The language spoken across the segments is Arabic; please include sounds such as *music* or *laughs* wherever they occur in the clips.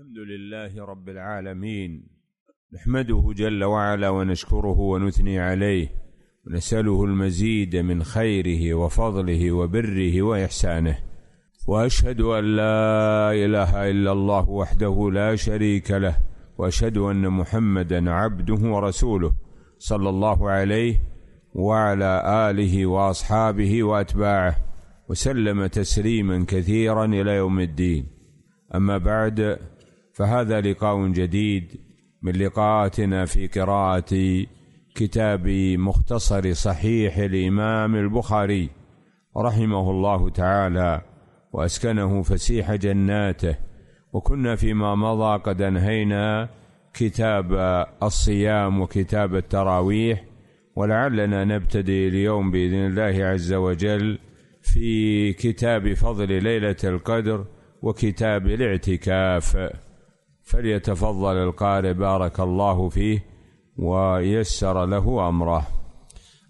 الحمد لله رب العالمين نحمده جل وعلا ونشكره ونثني عليه ونسأله المزيد من خيره وفضله وبره وإحسانه وأشهد أن لا إله إلا الله وحده لا شريك له وأشهد أن محمدا عبده ورسوله صلى الله عليه وعلى آله وأصحابه وأتباعه وسلم تسليما كثيرا إلى يوم الدين أما بعد فهذا لقاء جديد من لقاءاتنا في قراءة كتاب مختصر صحيح الإمام البخاري رحمه الله تعالى وأسكنه فسيح جناته وكنا فيما مضى قد أنهينا كتاب الصيام وكتاب التراويح ولعلنا نبتدي اليوم بإذن الله عز وجل في كتاب فضل ليلة القدر وكتاب الاعتكاف فليتفضل القارئ بارك الله فيه ويسر له امره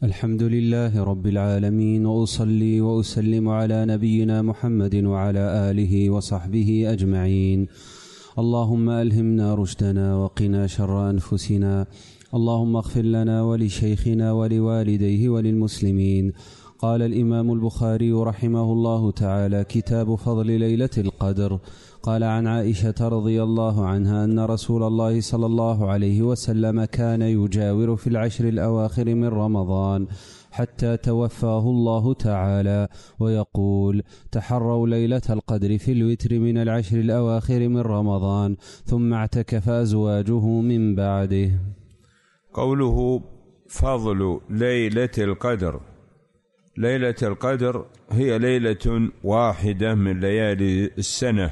الحمد لله رب العالمين واصلي واسلم على نبينا محمد وعلى اله وصحبه اجمعين اللهم الهمنا رشدنا وقنا شر انفسنا اللهم اغفر لنا ولشيخنا ولوالديه وللمسلمين قال الإمام البخاري رحمه الله تعالى كتاب فضل ليلة القدر قال عن عائشة رضي الله عنها أن رسول الله صلى الله عليه وسلم كان يجاور في العشر الأواخر من رمضان حتى توفاه الله تعالى ويقول تحروا ليلة القدر في الوتر من العشر الأواخر من رمضان ثم اعتكف أزواجه من بعده قوله فضل ليلة القدر ليلة القدر هي ليلة واحدة من ليالي السنة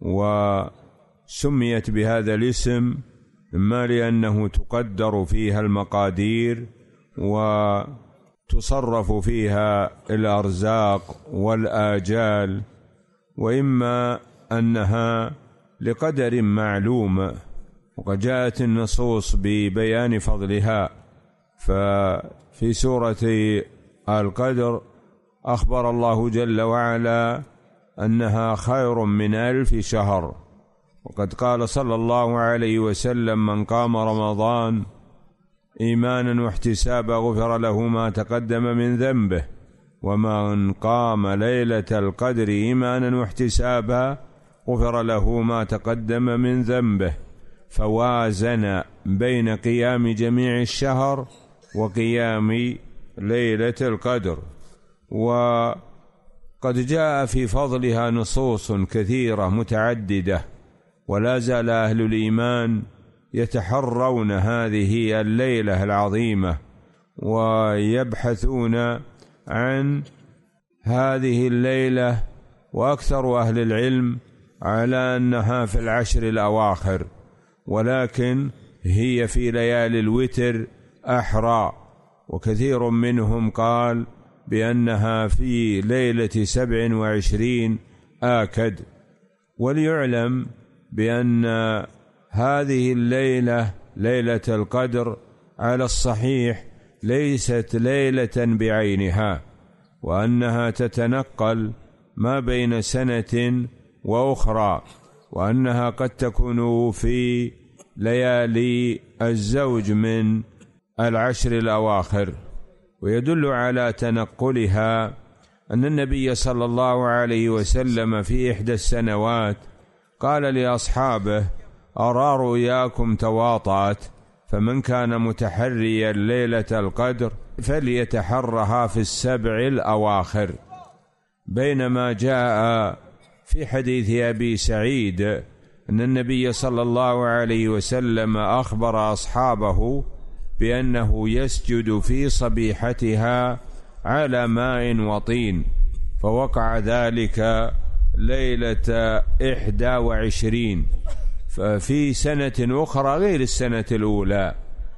وسميت بهذا الاسم إما لأنه تقدر فيها المقادير وتصرف فيها الأرزاق والآجال وإما أنها لقدر معلوم وقد جاءت النصوص ببيان فضلها ففي سورة القدر أخبر الله جل وعلا أنها خير من ألف شهر وقد قال صلى الله عليه وسلم من قام رمضان إيمانا واحتسابا غفر له ما تقدم من ذنبه ومن قام ليلة القدر إيمانا واحتسابا غفر له ما تقدم من ذنبه فوازن بين قيام جميع الشهر وقيام ليلة القدر وقد جاء في فضلها نصوص كثيرة متعددة ولا زال أهل الإيمان يتحرون هذه الليلة العظيمة ويبحثون عن هذه الليلة وأكثر أهل العلم على أنها في العشر الأواخر ولكن هي في ليالي الوتر أحرى وكثير منهم قال بأنها في ليلة سبع وعشرين آكد وليعلم بأن هذه الليلة ليلة القدر على الصحيح ليست ليلة بعينها وأنها تتنقل ما بين سنة وأخرى وأنها قد تكون في ليالي الزوج من العشر الأواخر ويدل على تنقلها أن النبي صلى الله عليه وسلم في إحدى السنوات قال لأصحابه أرى رؤياكم تواطأت فمن كان متحريا ليلة القدر فليتحرها في السبع الأواخر بينما جاء في حديث أبي سعيد أن النبي صلى الله عليه وسلم أخبر أصحابه بأنه يسجد في صبيحتها على ماء وطين فوقع ذلك ليلة إحدى وعشرين ففي سنة أخرى غير السنة الأولى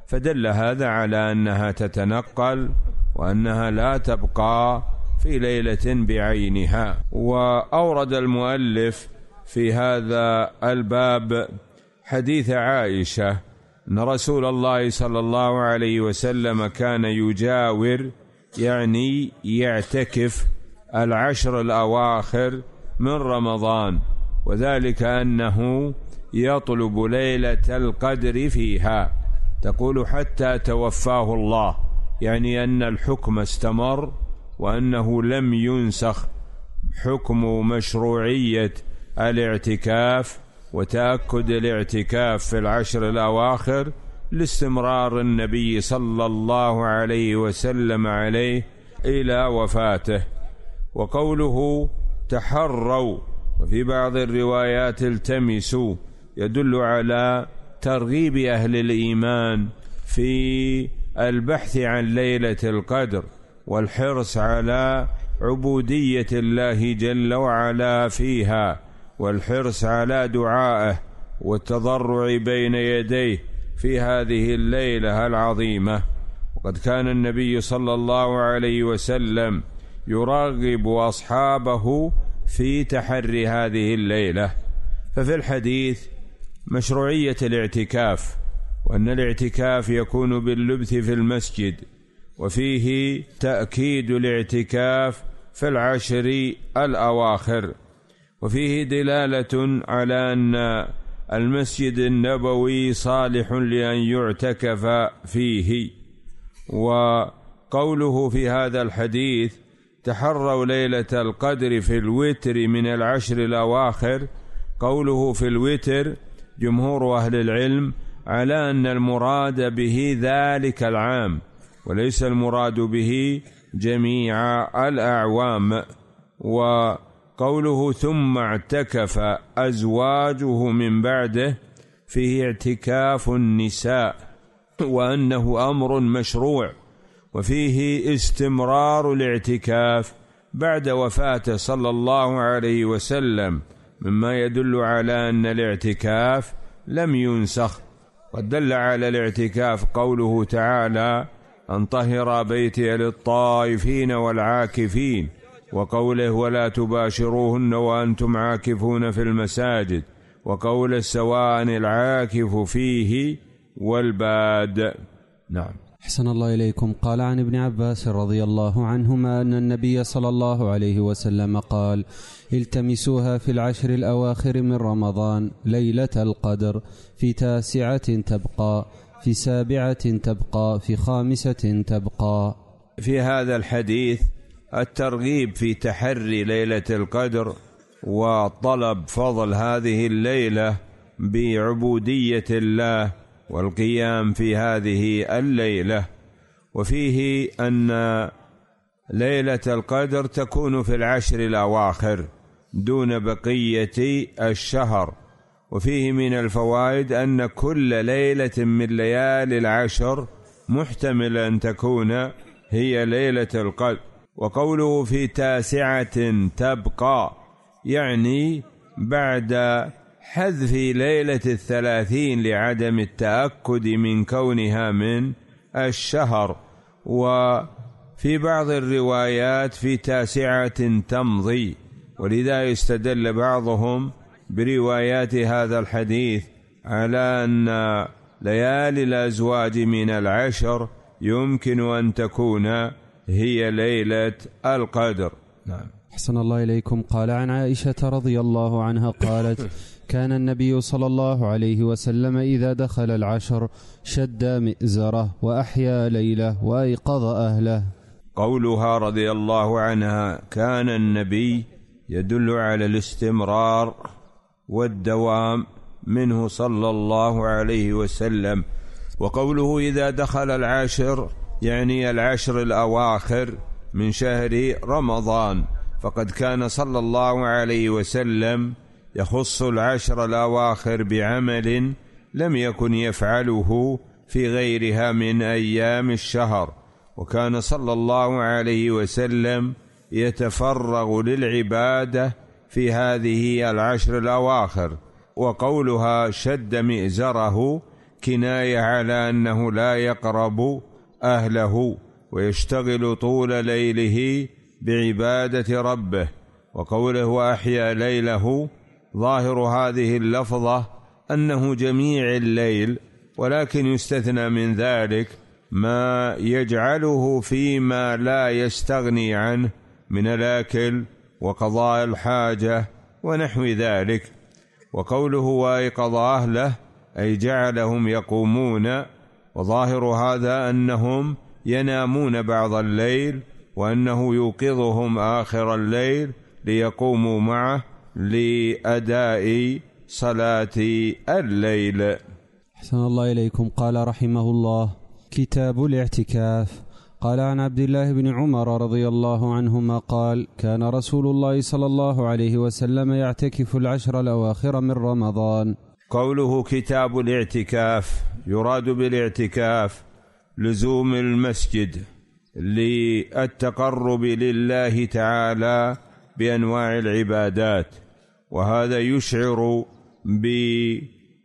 فدل هذا على أنها تتنقل وأنها لا تبقى في ليلة بعينها وأورد المؤلف في هذا الباب حديث عائشة ان رسول الله صلى الله عليه وسلم كان يجاور يعني يعتكف العشر الاواخر من رمضان وذلك انه يطلب ليله القدر فيها تقول حتى توفاه الله يعني ان الحكم استمر وانه لم ينسخ حكم مشروعيه الاعتكاف وتأكد الاعتكاف في العشر الأواخر لاستمرار النبي صلى الله عليه وسلم عليه إلى وفاته وقوله تحروا وفي بعض الروايات التمسوا يدل على ترغيب أهل الإيمان في البحث عن ليلة القدر والحرص على عبودية الله جل وعلا فيها والحرص على دعائه والتضرع بين يديه في هذه الليله العظيمه وقد كان النبي صلى الله عليه وسلم يراغب اصحابه في تحري هذه الليله ففي الحديث مشروعيه الاعتكاف وان الاعتكاف يكون باللبث في المسجد وفيه تاكيد الاعتكاف في العشر الاواخر وفيه دلاله على ان المسجد النبوي صالح لان يعتكف فيه وقوله في هذا الحديث تحروا ليله القدر في الوتر من العشر الاواخر قوله في الوتر جمهور اهل العلم على ان المراد به ذلك العام وليس المراد به جميع الاعوام و قوله ثم اعتكف ازواجه من بعده فيه اعتكاف النساء وانه امر مشروع وفيه استمرار الاعتكاف بعد وفاته صلى الله عليه وسلم مما يدل على ان الاعتكاف لم ينسخ ودل على الاعتكاف قوله تعالى ان طهر بيتي للطائفين والعاكفين وقوله ولا تباشروهن وأنتم عاكفون في المساجد وقول سواء العاكف فيه والباد نعم أحسن الله إليكم قال عن ابن عباس رضي الله عنهما أن النبي صلى الله عليه وسلم قال التمسوها في العشر الأواخر من رمضان ليلة القدر في تاسعة تبقى في سابعة تبقى في خامسة تبقى في هذا الحديث الترغيب في تحري ليلة القدر وطلب فضل هذه الليلة بعبودية الله والقيام في هذه الليلة وفيه أن ليلة القدر تكون في العشر الأواخر دون بقية الشهر وفيه من الفوائد أن كل ليلة من ليالي العشر محتمل أن تكون هي ليلة القدر وقوله في تاسعة تبقى يعني بعد حذف ليلة الثلاثين لعدم التأكد من كونها من الشهر وفي بعض الروايات في تاسعة تمضي ولذا يستدل بعضهم بروايات هذا الحديث على أن ليالي الأزواج من العشر يمكن أن تكون هي ليلة القدر نعم أحسن الله إليكم قال عن عائشة رضي الله عنها قالت *laughs* كان النبي صلى الله عليه وسلم إذا دخل العشر شد مئزره وأحيا ليله وأيقظ أهله قولها رضي الله عنها كان النبي يدل على الاستمرار والدوام منه صلى الله عليه وسلم وقوله إذا دخل العاشر يعني العشر الأواخر من شهر رمضان فقد كان صلى الله عليه وسلم يخص العشر الأواخر بعمل لم يكن يفعله في غيرها من أيام الشهر وكان صلى الله عليه وسلم يتفرغ للعبادة في هذه العشر الأواخر وقولها شد مئزره كناية على أنه لا يقرب اهله ويشتغل طول ليله بعباده ربه وقوله واحيا ليله ظاهر هذه اللفظه انه جميع الليل ولكن يستثنى من ذلك ما يجعله فيما لا يستغني عنه من الاكل وقضاء الحاجه ونحو ذلك وقوله وايقظ اهله اي جعلهم يقومون وظاهر هذا انهم ينامون بعض الليل وانه يوقظهم اخر الليل ليقوموا معه لاداء صلاه الليل احسن الله اليكم قال رحمه الله كتاب الاعتكاف قال عن عبد الله بن عمر رضي الله عنهما قال كان رسول الله صلى الله عليه وسلم يعتكف العشر الاواخر من رمضان قوله كتاب الاعتكاف يراد بالاعتكاف لزوم المسجد للتقرب لله تعالى بانواع العبادات وهذا يشعر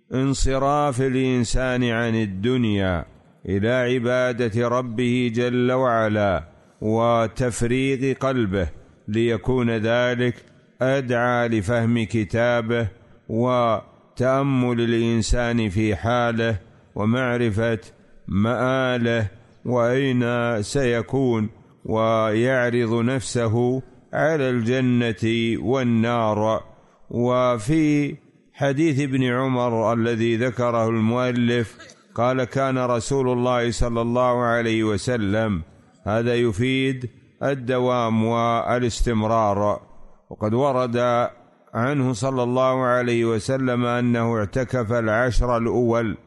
بانصراف الانسان عن الدنيا الى عباده ربه جل وعلا وتفريغ قلبه ليكون ذلك ادعى لفهم كتابه و تامل الانسان في حاله ومعرفه ماله واين سيكون ويعرض نفسه على الجنه والنار وفي حديث ابن عمر الذي ذكره المؤلف قال كان رسول الله صلى الله عليه وسلم هذا يفيد الدوام والاستمرار وقد ورد عنه صلى الله عليه وسلم انه اعتكف العشر الاول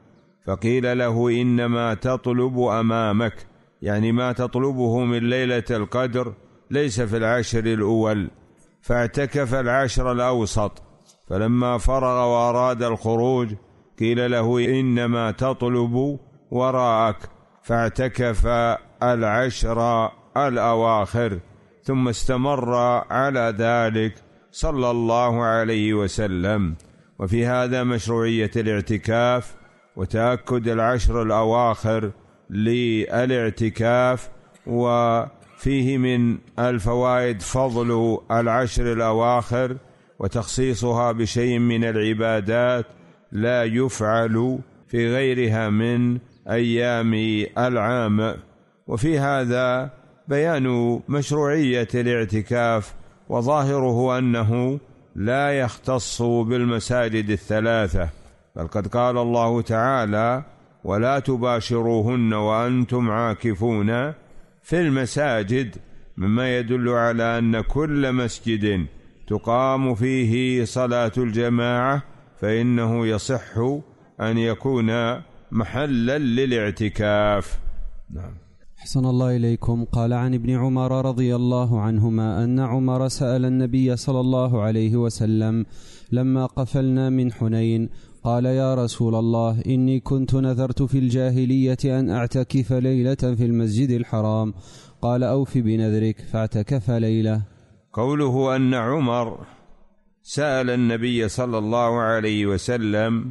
فقيل له انما تطلب امامك يعني ما تطلبه من ليله القدر ليس في العشر الاول فاعتكف العشر الاوسط فلما فرغ واراد الخروج قيل له انما تطلب وراءك فاعتكف العشر الاواخر ثم استمر على ذلك صلى الله عليه وسلم وفي هذا مشروعيه الاعتكاف وتاكد العشر الاواخر للاعتكاف وفيه من الفوائد فضل العشر الاواخر وتخصيصها بشيء من العبادات لا يفعل في غيرها من ايام العام وفي هذا بيان مشروعيه الاعتكاف وظاهره انه لا يختص بالمساجد الثلاثه بل قد قال الله تعالى ولا تباشروهن وانتم عاكفون في المساجد مما يدل على ان كل مسجد تقام فيه صلاه الجماعه فانه يصح ان يكون محلا للاعتكاف نعم أحسن الله إليكم قال عن ابن عمر رضي الله عنهما أن عمر سأل النبي صلى الله عليه وسلم لما قفلنا من حنين قال يا رسول الله إني كنت نذرت في الجاهلية أن أعتكف ليلة في المسجد الحرام قال أوف بنذرك فاعتكف ليلة قوله أن عمر سأل النبي صلى الله عليه وسلم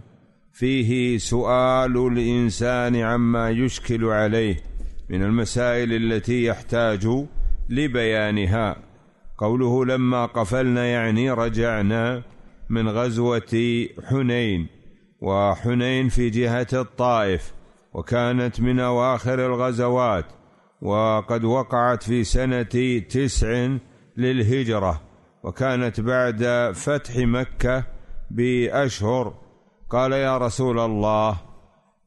فيه سؤال الإنسان عما يشكل عليه من المسائل التي يحتاج لبيانها قوله لما قفلنا يعني رجعنا من غزوة حنين وحنين في جهة الطائف وكانت من أواخر الغزوات وقد وقعت في سنة تسع للهجرة وكانت بعد فتح مكة بأشهر قال يا رسول الله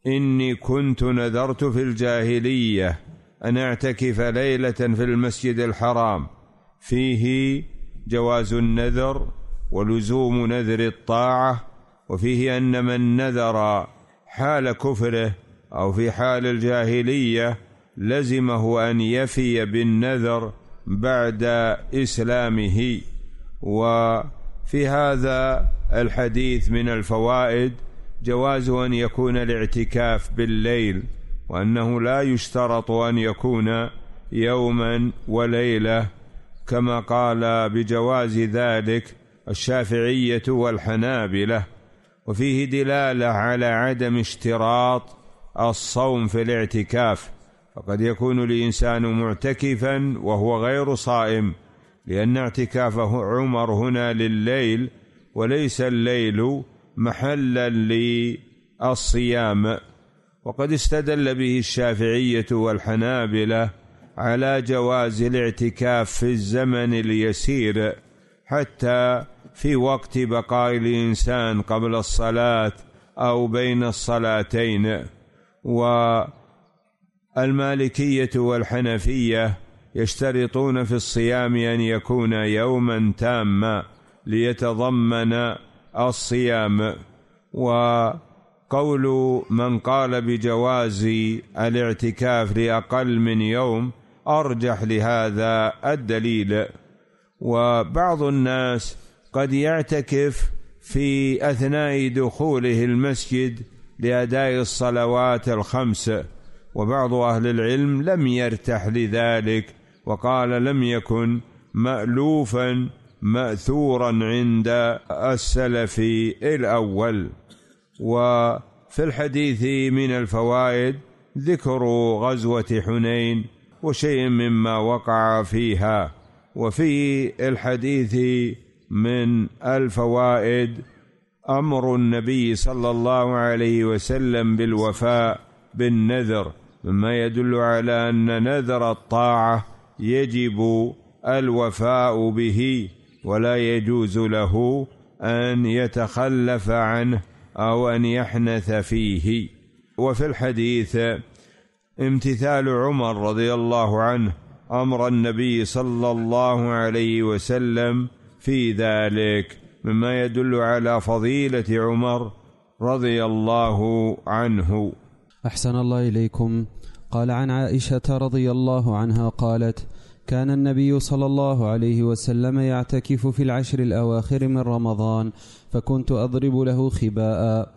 إني كنت نذرت في الجاهلية أن أعتكف ليلة في المسجد الحرام فيه جواز النذر ولزوم نذر الطاعة وفيه أن من نذر حال كفره أو في حال الجاهلية لزمه أن يفي بالنذر بعد إسلامه وفي هذا الحديث من الفوائد جواز أن يكون الاعتكاف بالليل وأنه لا يشترط أن يكون يوما وليلة كما قال بجواز ذلك الشافعية والحنابلة وفيه دلالة على عدم اشتراط الصوم في الاعتكاف فقد يكون الإنسان معتكفا وهو غير صائم لأن اعتكافه عمر هنا لليل وليس الليل محلا للصيام وقد استدل به الشافعيه والحنابله على جواز الاعتكاف في الزمن اليسير حتى في وقت بقاء الانسان قبل الصلاه او بين الصلاتين والمالكيه والحنفيه يشترطون في الصيام ان يكون يوما تاما ليتضمن الصيام وقول من قال بجواز الاعتكاف لاقل من يوم ارجح لهذا الدليل وبعض الناس قد يعتكف في اثناء دخوله المسجد لاداء الصلوات الخمس وبعض اهل العلم لم يرتح لذلك وقال لم يكن مالوفا ماثورا عند السلف الاول وفي الحديث من الفوائد ذكر غزوه حنين وشيء مما وقع فيها وفي الحديث من الفوائد امر النبي صلى الله عليه وسلم بالوفاء بالنذر مما يدل على ان نذر الطاعه يجب الوفاء به ولا يجوز له ان يتخلف عنه او ان يحنث فيه وفي الحديث امتثال عمر رضي الله عنه امر النبي صلى الله عليه وسلم في ذلك مما يدل على فضيله عمر رضي الله عنه احسن الله اليكم قال عن عائشه رضي الله عنها قالت كان النبي صلى الله عليه وسلم يعتكف في العشر الأواخر من رمضان فكنت أضرب له خباء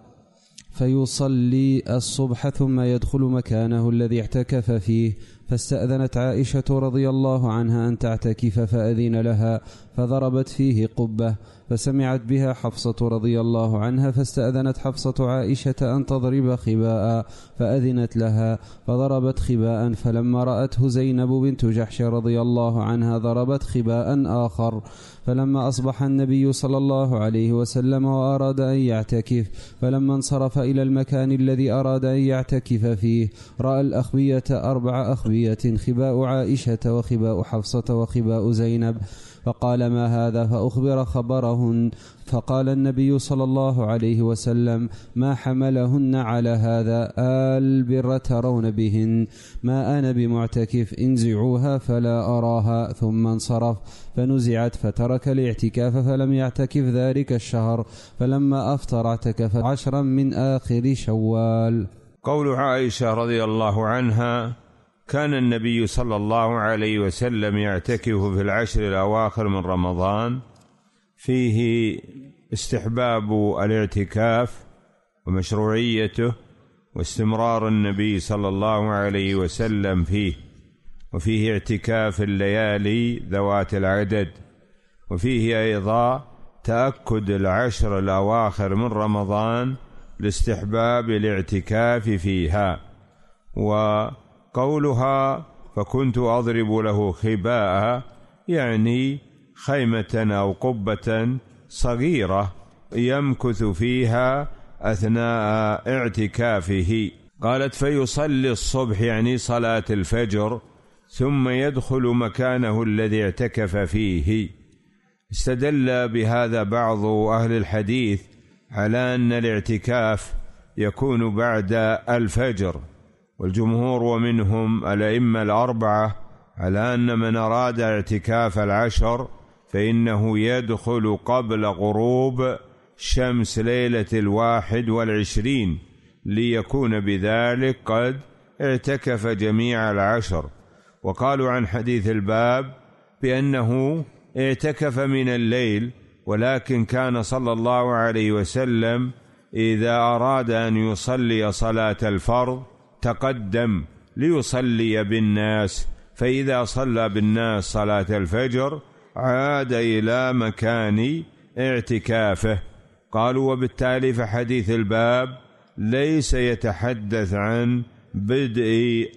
فيصلي الصبح ثم يدخل مكانه الذي اعتكف فيه فاستأذنت عائشة رضي الله عنها أن تعتكف فأذن لها فضربت فيه قبة فسمعت بها حفصة رضي الله عنها فاستأذنت حفصة عائشة أن تضرب خباء فأذنت لها فضربت خباء فلما رأته زينب بنت جحش رضي الله عنها ضربت خباء آخر فلما أصبح النبي صلى الله عليه وسلم وأراد أن يعتكف فلما انصرف إلى المكان الذي أراد أن يعتكف فيه رأى الأخبية أربع أخبية خباء عائشة وخباء حفصة وخباء زينب فقال ما هذا فأخبر خبرهن فقال النبي صلى الله عليه وسلم ما حملهن على هذا البر ترون بهن ما أنا بمعتكف انزعوها فلا أراها ثم انصرف فنزعت فترك الاعتكاف فلم يعتكف ذلك الشهر فلما أفطر اعتكف عشرا من آخر شوال قول عائشة رضي الله عنها كان النبي صلى الله عليه وسلم يعتكف في العشر الاواخر من رمضان فيه استحباب الاعتكاف ومشروعيته واستمرار النبي صلى الله عليه وسلم فيه وفيه اعتكاف الليالي ذوات العدد وفيه ايضا تاكد العشر الاواخر من رمضان لاستحباب الاعتكاف فيها و قولها فكنت أضرب له خباء يعني خيمة أو قبة صغيرة يمكث فيها أثناء اعتكافه قالت فيصلي الصبح يعني صلاة الفجر ثم يدخل مكانه الذي اعتكف فيه استدل بهذا بعض أهل الحديث على أن الاعتكاف يكون بعد الفجر والجمهور ومنهم الأئمة الأربعة على أن من أراد اعتكاف العشر فإنه يدخل قبل غروب شمس ليلة الواحد والعشرين ليكون بذلك قد اعتكف جميع العشر وقالوا عن حديث الباب بأنه اعتكف من الليل ولكن كان صلى الله عليه وسلم إذا أراد أن يصلي صلاة الفرض تقدم ليصلي بالناس فإذا صلى بالناس صلاة الفجر عاد إلى مكان اعتكافه قالوا وبالتالي فحديث الباب ليس يتحدث عن بدء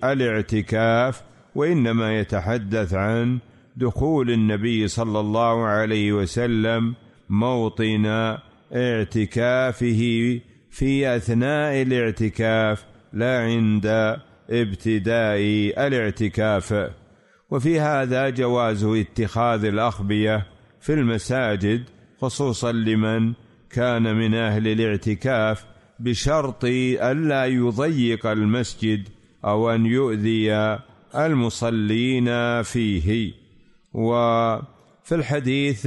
الاعتكاف وإنما يتحدث عن دخول النبي صلى الله عليه وسلم موطن اعتكافه في أثناء الاعتكاف لا عند ابتداء الاعتكاف وفي هذا جواز اتخاذ الأخبية في المساجد خصوصا لمن كان من أهل الاعتكاف بشرط ألا يضيق المسجد أو أن يؤذي المصلين فيه وفي الحديث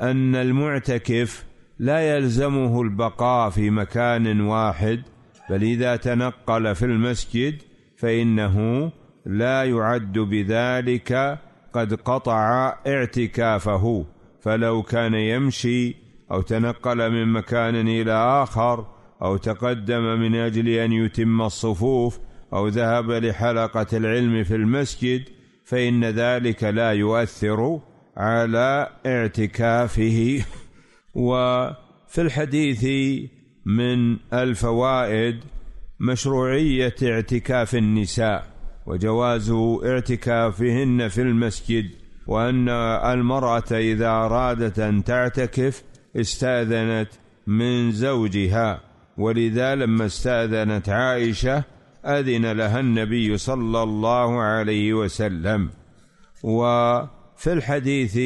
أن المعتكف لا يلزمه البقاء في مكان واحد بل إذا تنقل في المسجد فإنه لا يعد بذلك قد قطع اعتكافه فلو كان يمشي أو تنقل من مكان إلى آخر أو تقدم من أجل أن يتم الصفوف أو ذهب لحلقة العلم في المسجد فإن ذلك لا يؤثر على اعتكافه *laughs* وفي الحديث من الفوائد مشروعيه اعتكاف النساء وجواز اعتكافهن في المسجد وان المراه اذا ارادت ان تعتكف استاذنت من زوجها ولذا لما استاذنت عائشه اذن لها النبي صلى الله عليه وسلم وفي الحديث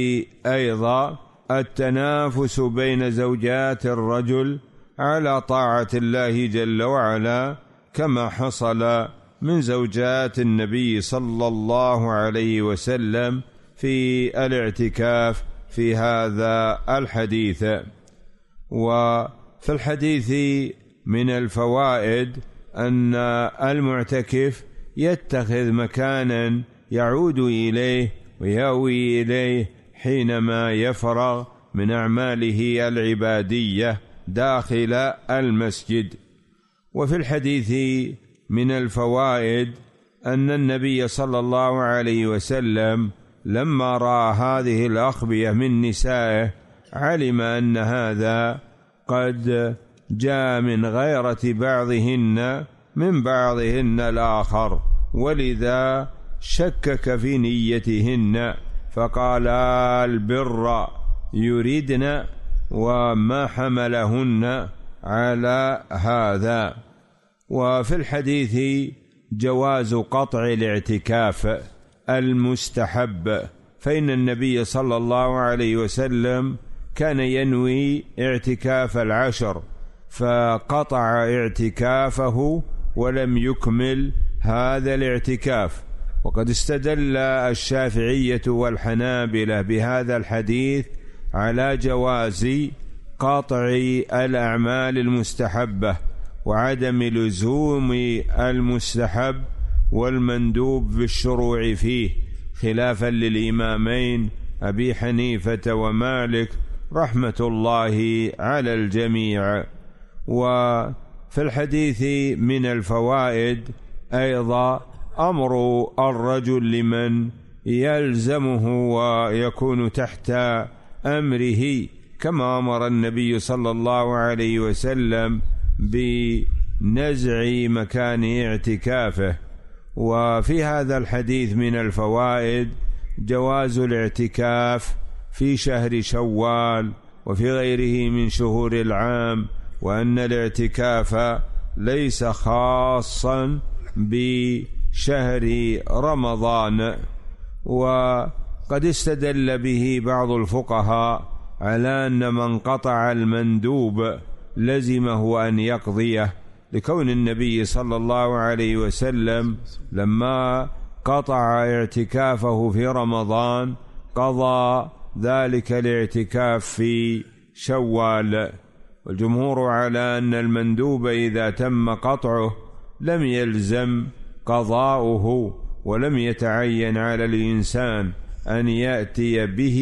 ايضا التنافس بين زوجات الرجل على طاعة الله جل وعلا كما حصل من زوجات النبي صلى الله عليه وسلم في الاعتكاف في هذا الحديث وفي الحديث من الفوائد ان المعتكف يتخذ مكانا يعود اليه ويهوي اليه حينما يفرغ من اعماله العباديه داخل المسجد وفي الحديث من الفوائد ان النبي صلى الله عليه وسلم لما راى هذه الاخبيه من نسائه علم ان هذا قد جاء من غيره بعضهن من بعضهن الاخر ولذا شكك في نيتهن فقال آه، البر يريدن وما حملهن على هذا وفي الحديث جواز قطع الاعتكاف المستحب فإن النبي صلى الله عليه وسلم كان ينوي اعتكاف العشر فقطع اعتكافه ولم يكمل هذا الاعتكاف وقد استدل الشافعية والحنابلة بهذا الحديث على جواز قطع الاعمال المستحبه وعدم لزوم المستحب والمندوب بالشروع فيه خلافا للامامين ابي حنيفه ومالك رحمه الله على الجميع وفي الحديث من الفوائد ايضا امر الرجل لمن يلزمه ويكون تحت امره كما امر النبي صلى الله عليه وسلم بنزع مكان اعتكافه وفي هذا الحديث من الفوائد جواز الاعتكاف في شهر شوال وفي غيره من شهور العام وان الاعتكاف ليس خاصا بشهر رمضان و قد استدل به بعض الفقهاء على ان من قطع المندوب لزمه ان يقضيه لكون النبي صلى الله عليه وسلم لما قطع اعتكافه في رمضان قضى ذلك الاعتكاف في شوال والجمهور على ان المندوب اذا تم قطعه لم يلزم قضاؤه ولم يتعين على الانسان أن يأتي به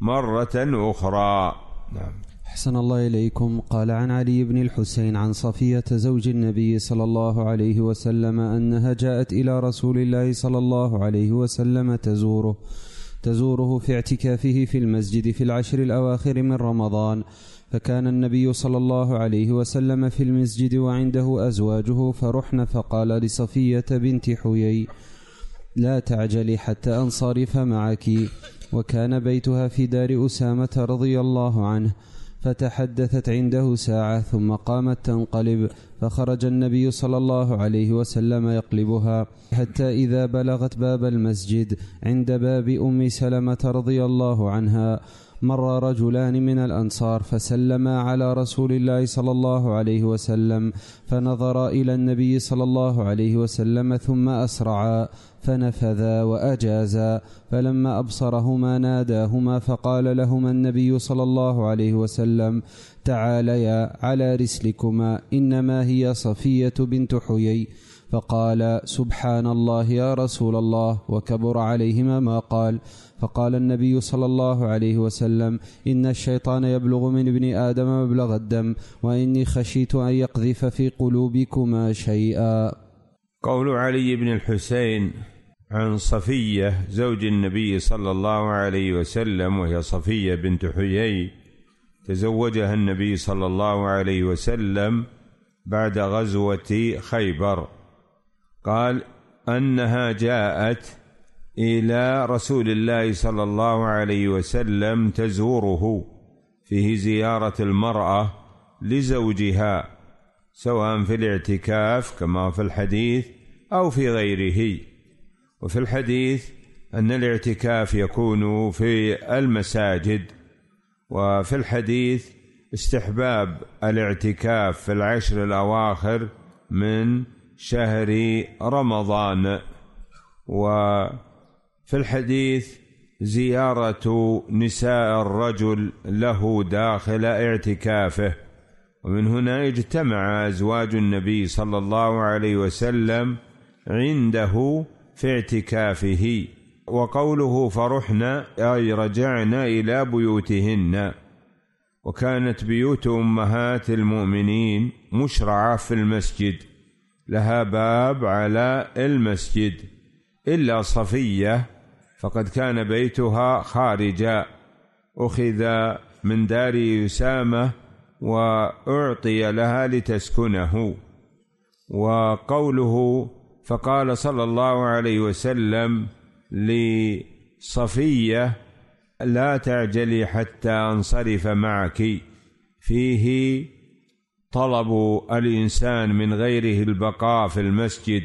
مرة أخرى نعم أحسن الله إليكم قال عن علي بن الحسين عن صفية زوج النبي صلى الله عليه وسلم أنها جاءت إلى رسول الله صلى الله عليه وسلم تزوره تزوره في اعتكافه في المسجد في العشر الأواخر من رمضان فكان النبي صلى الله عليه وسلم في المسجد وعنده أزواجه فرحن فقال لصفية بنت حيي لا تعجلي حتى أنصرف معك وكان بيتها في دار أسامة رضي الله عنه فتحدثت عنده ساعة ثم قامت تنقلب فخرج النبي صلى الله عليه وسلم يقلبها حتى إذا بلغت باب المسجد عند باب أم سلمة رضي الله عنها مر رجلان من الأنصار فسلما على رسول الله صلى الله عليه وسلم فنظر إلى النبي صلى الله عليه وسلم ثم أسرعا فنفذا وأجازا فلما أبصرهما ناداهما فقال لهما النبي صلى الله عليه وسلم تعاليا على رسلكما إنما هي صفية بنت حيي فقال سبحان الله يا رسول الله وكبر عليهما ما قال فقال النبي صلى الله عليه وسلم إن الشيطان يبلغ من ابن آدم مبلغ الدم وإني خشيت أن يقذف في قلوبكما شيئا قول علي بن الحسين عن صفية زوج النبي صلى الله عليه وسلم وهي صفية بنت حيي تزوجها النبي صلى الله عليه وسلم بعد غزوة خيبر قال انها جاءت الى رسول الله صلى الله عليه وسلم تزوره فيه زياره المراه لزوجها سواء في الاعتكاف كما في الحديث او في غيره وفي الحديث ان الاعتكاف يكون في المساجد وفي الحديث استحباب الاعتكاف في العشر الاواخر من شهر رمضان وفي الحديث زيارة نساء الرجل له داخل اعتكافه ومن هنا اجتمع أزواج النبي صلى الله عليه وسلم عنده في اعتكافه وقوله فرحنا أي رجعنا إلى بيوتهن وكانت بيوت أمهات المؤمنين مشرعة في المسجد لها باب على المسجد إلا صفية فقد كان بيتها خارجا أخذ من دار يسامة وأعطي لها لتسكنه وقوله فقال صلى الله عليه وسلم لصفية لا تعجلي حتى أنصرف معك فيه طلب الانسان من غيره البقاء في المسجد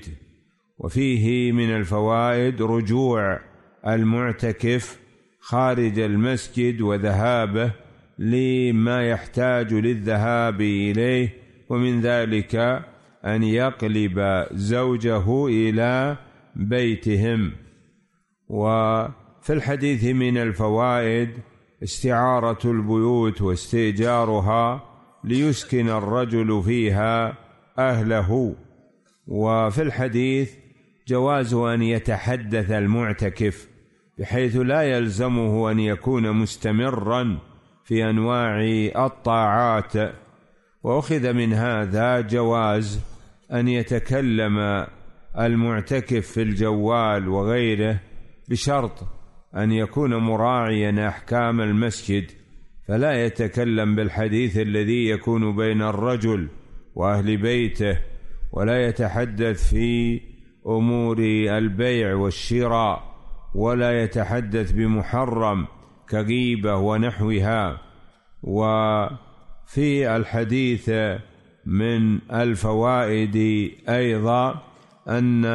وفيه من الفوائد رجوع المعتكف خارج المسجد وذهابه لما يحتاج للذهاب اليه ومن ذلك ان يقلب زوجه الى بيتهم وفي الحديث من الفوائد استعاره البيوت واستئجارها ليسكن الرجل فيها اهله وفي الحديث جواز ان يتحدث المعتكف بحيث لا يلزمه ان يكون مستمرا في انواع الطاعات واخذ من هذا جواز ان يتكلم المعتكف في الجوال وغيره بشرط ان يكون مراعيا احكام المسجد فلا يتكلم بالحديث الذي يكون بين الرجل واهل بيته ولا يتحدث في امور البيع والشراء ولا يتحدث بمحرم كغيبه ونحوها وفي الحديث من الفوائد ايضا ان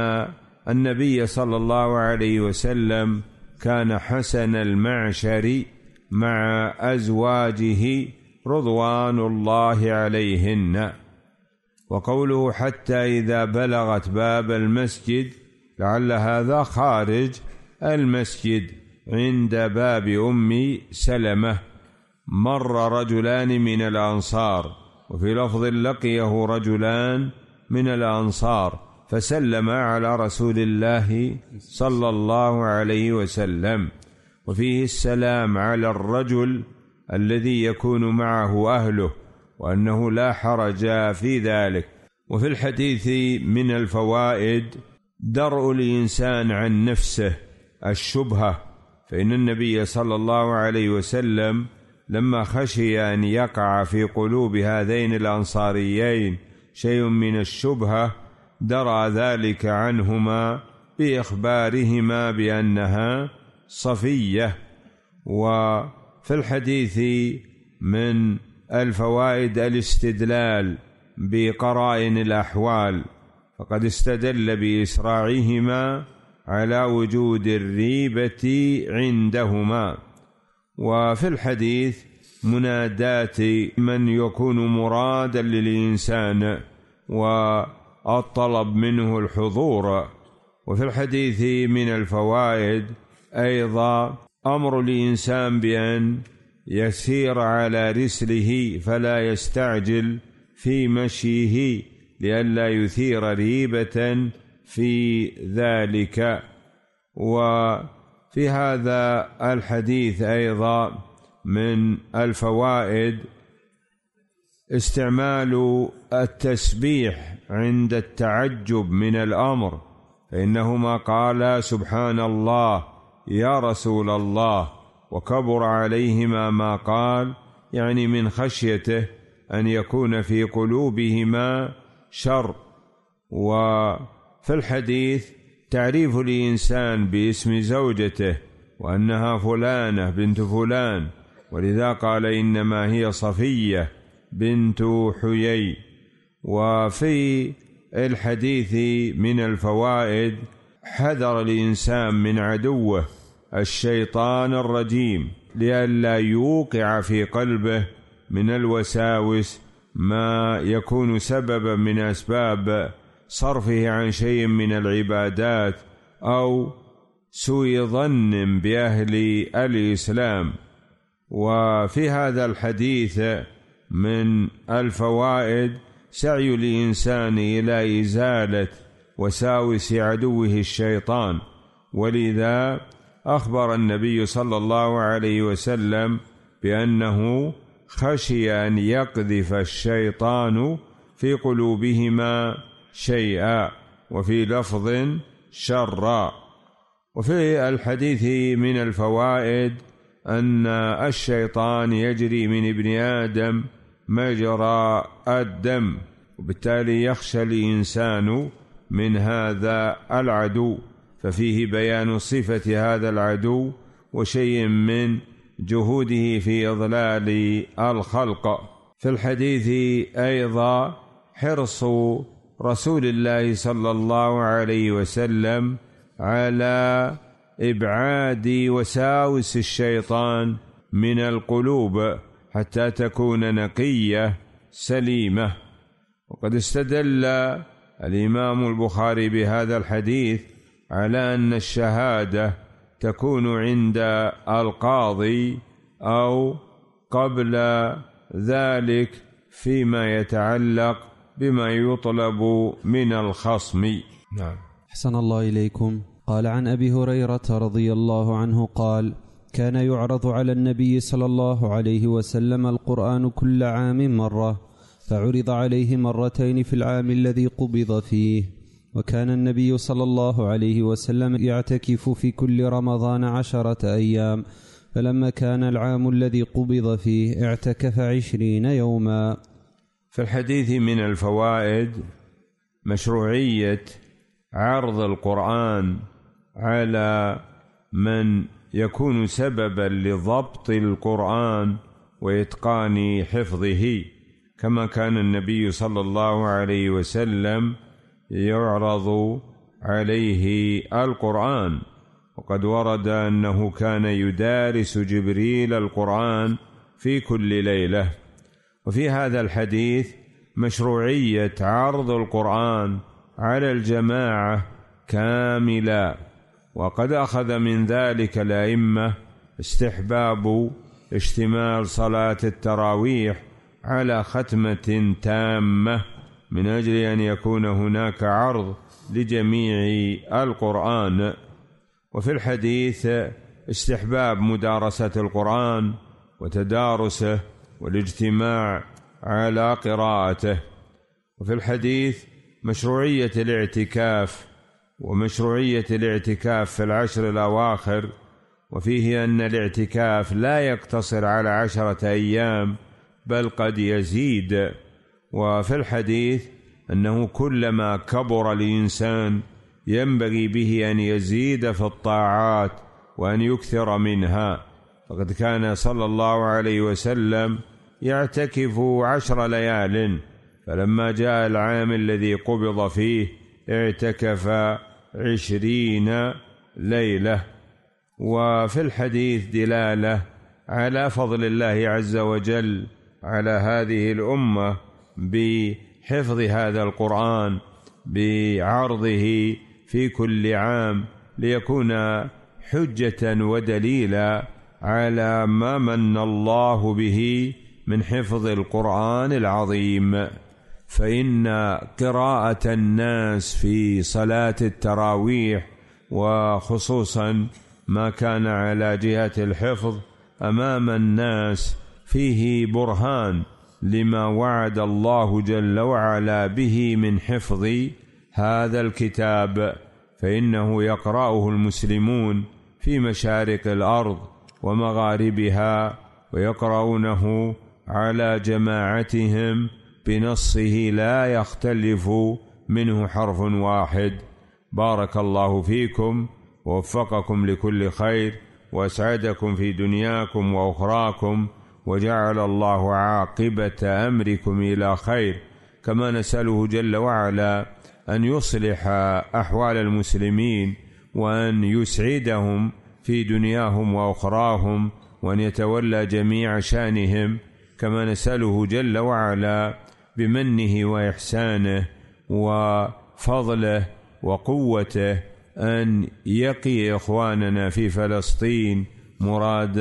النبي صلى الله عليه وسلم كان حسن المعشر مع ازواجه رضوان الله عليهن وقوله حتى اذا بلغت باب المسجد لعل هذا خارج المسجد عند باب ام سلمه مر رجلان من الانصار وفي لفظ لقيه رجلان من الانصار فسلم على رسول الله صلى الله عليه وسلم وفيه السلام على الرجل الذي يكون معه اهله وانه لا حرج في ذلك وفي الحديث من الفوائد درء الانسان عن نفسه الشبهه فان النبي صلى الله عليه وسلم لما خشي ان يقع في قلوب هذين الانصاريين شيء من الشبهه درى ذلك عنهما باخبارهما بانها صفيه وفي الحديث من الفوائد الاستدلال بقرائن الاحوال فقد استدل باسراعهما على وجود الريبه عندهما وفي الحديث منادات من يكون مرادا للانسان والطلب منه الحضور وفي الحديث من الفوائد ايضا امر الانسان بان يسير على رسله فلا يستعجل في مشيه لئلا يثير ريبه في ذلك وفي هذا الحديث ايضا من الفوائد استعمال التسبيح عند التعجب من الامر فانهما قالا سبحان الله يا رسول الله وكبر عليهما ما قال يعني من خشيته ان يكون في قلوبهما شر وفي الحديث تعريف الانسان باسم زوجته وانها فلانه بنت فلان ولذا قال انما هي صفيه بنت حيي وفي الحديث من الفوائد حذر الانسان من عدوه الشيطان الرجيم لئلا يوقع في قلبه من الوساوس ما يكون سببا من اسباب صرفه عن شيء من العبادات او سوء ظن باهل الاسلام وفي هذا الحديث من الفوائد سعي الانسان الى ازاله وساوس عدوه الشيطان ولذا اخبر النبي صلى الله عليه وسلم بانه خشي ان يقذف الشيطان في قلوبهما شيئا وفي لفظ شرا وفي الحديث من الفوائد ان الشيطان يجري من ابن ادم مجرى الدم وبالتالي يخشى الانسان من هذا العدو ففيه بيان صفه هذا العدو وشيء من جهوده في اضلال الخلق في الحديث ايضا حرص رسول الله صلى الله عليه وسلم على ابعاد وساوس الشيطان من القلوب حتى تكون نقيه سليمه وقد استدل الامام البخاري بهذا الحديث على ان الشهاده تكون عند القاضي او قبل ذلك فيما يتعلق بما يطلب من الخصم نعم احسن الله اليكم قال عن ابي هريره رضي الله عنه قال كان يعرض على النبي صلى الله عليه وسلم القران كل عام مره فعرض عليه مرتين في العام الذي قبض فيه وكان النبي صلى الله عليه وسلم يعتكف في كل رمضان عشره ايام فلما كان العام الذي قبض فيه اعتكف عشرين يوما في الحديث من الفوائد مشروعيه عرض القران على من يكون سببا لضبط القران واتقان حفظه كما كان النبي صلى الله عليه وسلم يعرض عليه القرآن وقد ورد أنه كان يدارس جبريل القرآن في كل ليلة وفي هذا الحديث مشروعية عرض القرآن على الجماعة كاملا وقد أخذ من ذلك الأئمة استحباب اشتمال صلاة التراويح على ختمة تامة من أجل أن يكون هناك عرض لجميع القرآن وفي الحديث استحباب مدارسة القرآن وتدارسه والاجتماع على قراءته وفي الحديث مشروعية الاعتكاف ومشروعية الاعتكاف في العشر الأواخر وفيه أن الاعتكاف لا يقتصر على عشرة أيام بل قد يزيد وفي الحديث انه كلما كبر الانسان ينبغي به ان يزيد في الطاعات وان يكثر منها فقد كان صلى الله عليه وسلم يعتكف عشر ليال فلما جاء العام الذي قبض فيه اعتكف عشرين ليله وفي الحديث دلاله على فضل الله عز وجل على هذه الامه بحفظ هذا القران بعرضه في كل عام ليكون حجه ودليلا على ما من الله به من حفظ القران العظيم فان قراءه الناس في صلاه التراويح وخصوصا ما كان على جهه الحفظ امام الناس فيه برهان لما وعد الله جل وعلا به من حفظ هذا الكتاب فانه يقراه المسلمون في مشارق الارض ومغاربها ويقرؤونه على جماعتهم بنصه لا يختلف منه حرف واحد بارك الله فيكم ووفقكم لكل خير واسعدكم في دنياكم واخراكم وجعل الله عاقبة أمركم إلى خير كما نسأله جل وعلا أن يصلح أحوال المسلمين وأن يسعدهم في دنياهم وأخراهم وأن يتولى جميع شأنهم كما نسأله جل وعلا بمنه وإحسانه وفضله وقوته أن يقي إخواننا في فلسطين مراد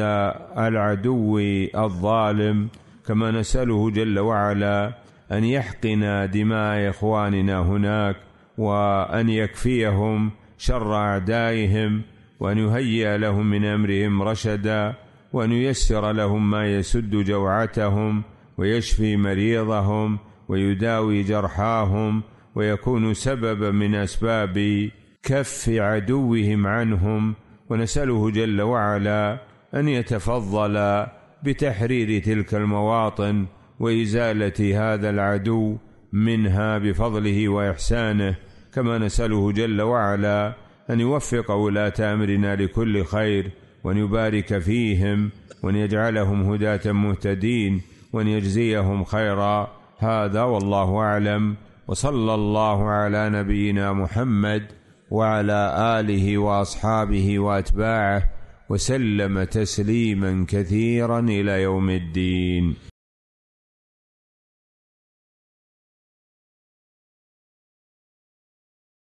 العدو الظالم كما نساله جل وعلا ان يحقن دماء اخواننا هناك وان يكفيهم شر اعدائهم وان يهيئ لهم من امرهم رشدا وان ييسر لهم ما يسد جوعتهم ويشفي مريضهم ويداوي جرحاهم ويكون سببا من اسباب كف عدوهم عنهم ونسأله جل وعلا أن يتفضل بتحرير تلك المواطن وإزالة هذا العدو منها بفضله وإحسانه كما نسأله جل وعلا أن يوفق ولاة أمرنا لكل خير وأن يبارك فيهم وأن يجعلهم هداة مهتدين وأن يجزيهم خيرا هذا والله أعلم وصلى الله على نبينا محمد وعلى اله واصحابه واتباعه وسلم تسليما كثيرا الى يوم الدين